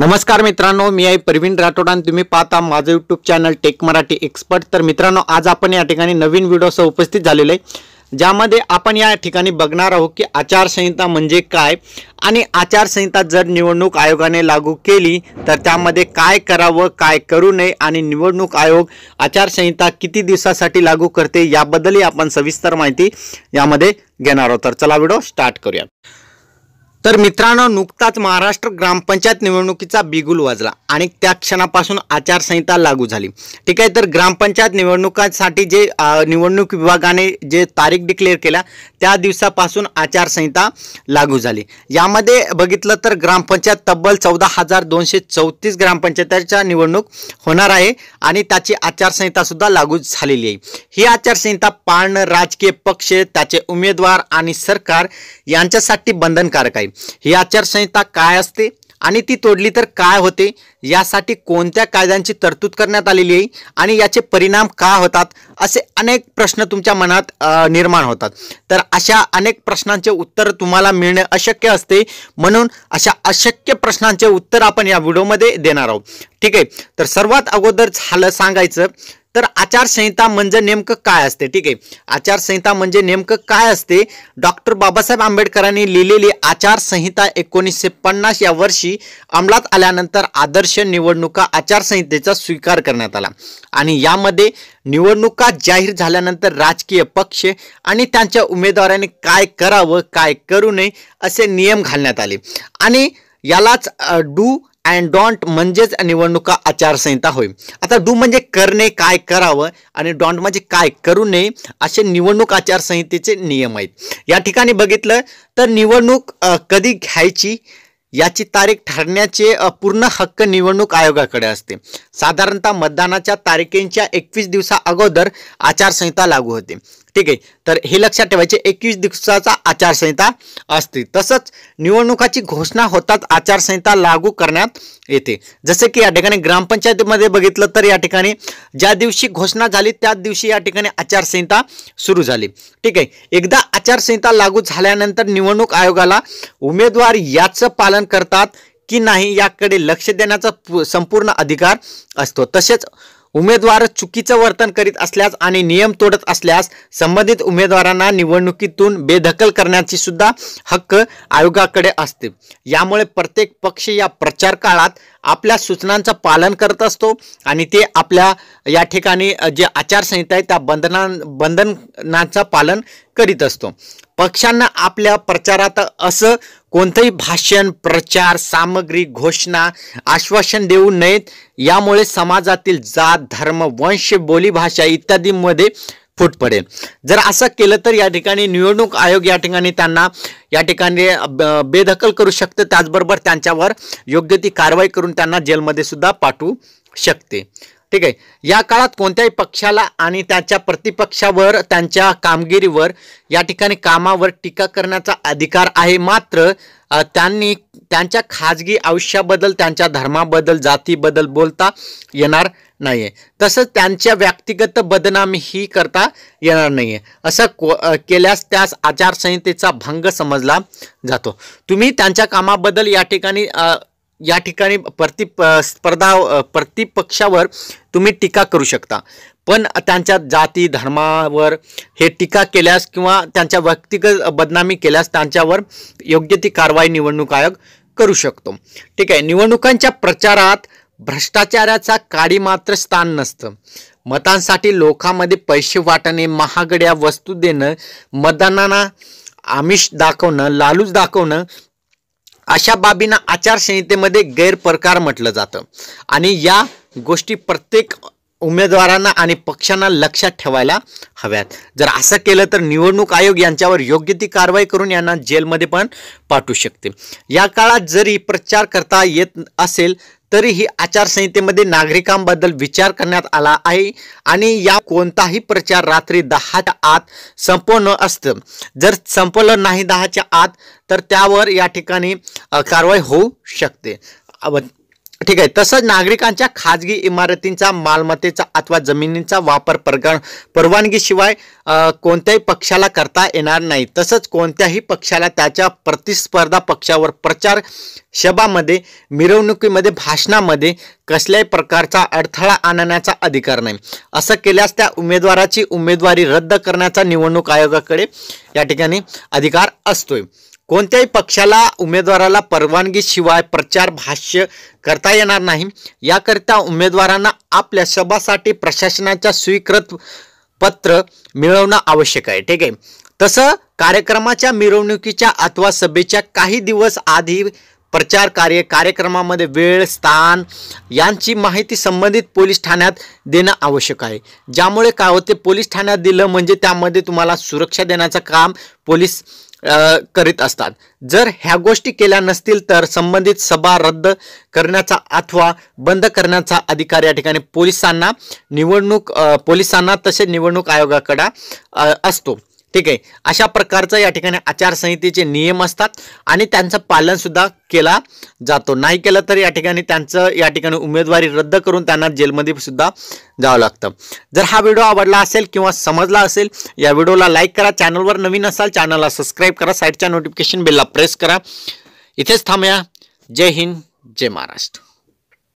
नमस्कार मित्रांनो मी आहे प्रवीण राठोड आणि तुम्ही पाहता माझं YouTube channel Tech Marathi Expert तर मित्रांनो आज आपण या ठिकाणी नवीन सह उपस्थित झालेलो आहे ज्यामध्ये आपण या ठिकाणी बघणार आहोत की आचारसंहिता म्हणजे काय आणि आचारसंहिता जर निवडणूक आयोगाने लागू केली तर त्यामध्ये काय करावं काय करू नये आणि निवडणूक आयोग आचारसंहिता किती दिवसासाठी लागू करते याबद्दलही आपण सविस्तर माहिती यामध्ये घेणार आहोत तर चला व्हिडिओ स्टार्ट करूया तर मित्रांनो नुकताच महाराष्ट्र ग्रामपंचायत निवडणुकीचा बिगुल वाजला आणि त्या क्षणापासून आचारसंहिता लागू झाली ठीक आहे तर ग्रामपंचायत निवडणुकांसाठी जे निवडणूक विभागाने जे तारीख डिक्लेअर केल्या त्या दिवसापासून आचारसंहिता लागू झाली यामध्ये बघितलं तर ग्रामपंचायत तब्बल चौदा हजार दोनशे चौतीस ग्रामपंचायतीच्या निवडणूक होणार आहे आणि त्याची आचारसंहितासुद्धा लागू झालेली आहे ही आचारसंहिता पाळणं राजकीय पक्ष त्याचे उमेदवार आणि सरकार यांच्यासाठी बंधनकारक आहे ही आचारसंहिता काय असते आणि ती तोडली तर काय होते यासाठी कोणत्या कायद्यांची तरतूद करण्यात आलेली आहे आणि याचे परिणाम का होतात असे अनेक प्रश्न तुमच्या मनात निर्माण होतात तर अशा अनेक प्रश्नांचे उत्तर तुम्हाला मिळणे अशक्य असते म्हणून अशा अशक्य प्रश्नांचे उत्तर आपण या व्हिडिओमध्ये देणार आहोत ठीक आहे तर सर्वात अगोदर झालं सांगायचं तर आचारसंहिता म्हणजे नेमकं काय असते ठीक आहे आचारसंहिता म्हणजे नेमकं काय असते डॉक्टर बाबासाहेब आंबेडकरांनी लिहिलेली आचारसंहिता एकोणीसशे पन्नास या वर्षी अंमलात आल्यानंतर आदर्श निवडणुका आचारसंहितेचा स्वीकार करण्यात आला आणि यामध्ये निवडणुका जाहीर झाल्यानंतर राजकीय पक्ष आणि त्यांच्या उमेदवाराने काय करावं काय करू नये असे नियम घालण्यात आले आणि यालाच डू अँड डॉन्ट म्हणजेच निवडणुका आचारसंहिता होय आता डू म्हणजे करणे काय करावं आणि डॉन्ट म्हणजे काय करू नये असे निवडणूक आचारसंहितेचे नियम आहेत या ठिकाणी बघितलं तर निवडणूक कधी घ्यायची याची तारीख ठरण्याचे पूर्ण हक्क निवडणूक आयोगाकडे असते साधारणतः मतदानाच्या तारखेच्या एकवीस दिवसा अगोदर आचारसंहिता लागू होते ठीक आहे तर हे लक्षात ठेवायचे एकवीस दिवसाचा आचारसंहिता असते तसंच निवडणुकाची घोषणा होताच आचारसंहिता लागू करण्यात येते जसं की या ठिकाणी ग्रामपंचायतीमध्ये बघितलं तर या ठिकाणी ज्या दिवशी घोषणा झाली त्याच दिवशी या ठिकाणी आचारसंहिता सुरू झाली ठीक आहे एकदा आचारसंहिता लागू झाल्यानंतर निवडणूक आयोगाला उमेदवार याचं पालन करतात की नाही याकडे लक्ष देण्याचा संपूर्ण अधिकार असतो तसेच उमेदवार चुकीचं वर्तन करीत असल्यास आणि नियम तोडत असल्यास संबंधित उमेदवारांना निवडणुकीतून बेदखल करण्याची सुद्धा हक्क आयोगाकडे असते यामुळे प्रत्येक पक्ष या प्रचार काळात आपल्या सूचनांचं पालन करत असतो आणि ते आपल्या या ठिकाणी जे आचारसंहिता आहे त्या बंधना बंधनांचं पालन करीत असतो पक्षांना आपल्या प्रचारात असं कोणतंही भाषण प्रचार सामग्री घोषणा आश्वासन देऊ नयेत यामुळे समाजातील जात धर्म वंश बोलीभाषा इत्यादींमध्ये फूट पडेल जर असं केलं तर या ठिकाणी निवडणूक आयोग या ठिकाणी त्यांना या ठिकाणी बेदखल करू शकते त्याचबरोबर त्यांच्यावर योग्य ती कारवाई करून त्यांना जेलमध्ये सुद्धा पाठवू शकते ठीक आहे या काळात कोणत्याही पक्षाला आणि त्याच्या प्रतिपक्षावर त्यांच्या कामगिरीवर या ठिकाणी कामावर टीका करण्याचा अधिकार आहे मात्र त्यांनी त्यांच्या खाजगी आयुष्याबद्दल त्यांच्या धर्माबद्दल जातीबद्दल बोलता येणार नाही आहे तसंच त्यांच्या व्यक्तिगत बदनामी ही करता येणार नाही आहे असं को केल्यास त्यास आचारसंहितेचा भंग समजला जातो तुम्ही त्यांच्या कामाबद्दल या ठिकाणी या ठिकाणी प्रति स्पर्धा प्रतिपक्षावर तुम्ही टीका करू शकता पण त्यांच्या जाती धर्मावर हे टीका केल्यास किंवा त्यांच्या व्यक्तिगत बदनामी केल्यास त्यांच्यावर योग्य ती कारवाई निवडणूक आयोग करू शकतो ठीक आहे निवडणुकांच्या प्रचारात भ्रष्टाचाराचा काडी मात्र स्थान नसतं मतांसाठी लोकांमध्ये पैसे वाटणे महागड्या वस्तू देणं मतदानांना आमिष दाखवणं लालूच दाखवणं अशा बाबींना आचारसंहितेमध्ये गैरप्रकार म्हटलं जातं आणि या गोष्टी प्रत्येक उमेदवारांना आणि पक्षांना लक्षात ठेवायला हव्यात जर असं केलं तर निवडणूक आयोग यांच्यावर योग्य ती कारवाई करून यांना जेलमध्ये पण पाठवू शकते या काळात जरी प्रचार करता येत असेल तरीही आचारसंहितेमध्ये नागरिकांबद्दल विचार करण्यात आला आहे आणि या कोणताही प्रचार रात्री दहाच्या आत संपवणं असतं जर संपवलं नाही दहाच्या आत तर त्यावर या ठिकाणी कारवाई होऊ शकते ठीक आहे तसंच नागरिकांच्या खाजगी इमारतींचा मालमत्तेचा अथवा जमिनींचा वापर परगण परवानगीशिवाय कोणत्याही पक्षाला करता येणार नाही तसंच कोणत्याही पक्षाला त्याच्या प्रतिस्पर्धा पक्षावर प्रचार सभामध्ये मिरवणुकीमध्ये भाषणामध्ये कसल्याही प्रकारचा अडथळा आणण्याचा अधिकार नाही असं केल्यास त्या उमेदवाराची उमेदवारी रद्द करण्याचा निवडणूक आयोगाकडे या ठिकाणी अधिकार असतोय कोणत्याही पक्षाला उमेदवाराला परवानगीशिवाय प्रचार भाष्य करता येणार नाही याकरिता उमेदवारांना आपल्या सभासाठी प्रशासनाच्या स्वीकृत पत्र मिळवणं आवश्यक आहे ठीक आहे तसं कार्यक्रमाच्या मिरवणुकीच्या अथवा सभेच्या काही दिवस आधी प्रचार कार्य कार्यक्रमामध्ये वेळ स्थान यांची माहिती संबंधित पोलीस ठाण्यात देणं आवश्यक आहे ज्यामुळे काय होते पोलीस ठाण्यात दिलं म्हणजे त्यामध्ये तुम्हाला सुरक्षा देण्याचं काम पोलीस करीत असतात जर ह्या गोष्टी केल्या नसतील तर संबंधित सभा रद्द करण्याचा अथवा बंद करण्याचा अधिकार या ठिकाणी पोलिसांना निवडणूक पोलिसांना तसेच निवडणूक आयोगाकडा असतो ठीक आहे अशा प्रकारचं या ठिकाणी आचारसंहितेचे नियम असतात आणि त्यांचं पालनसुद्धा केला जातो नाही केलं तर या ठिकाणी त्यांचं या ठिकाणी उमेदवारी रद्द करून त्यांना जेलमध्ये सुद्धा जावं लागतं जर हा व्हिडिओ आवडला असेल किंवा समजला असेल या व्हिडिओला लाईक करा चॅनलवर नवीन असाल चॅनलला सबस्क्राईब करा साईडच्या नोटिफिकेशन बिलला प्रेस करा इथेच थांबया जय हिंद जय महाराष्ट्र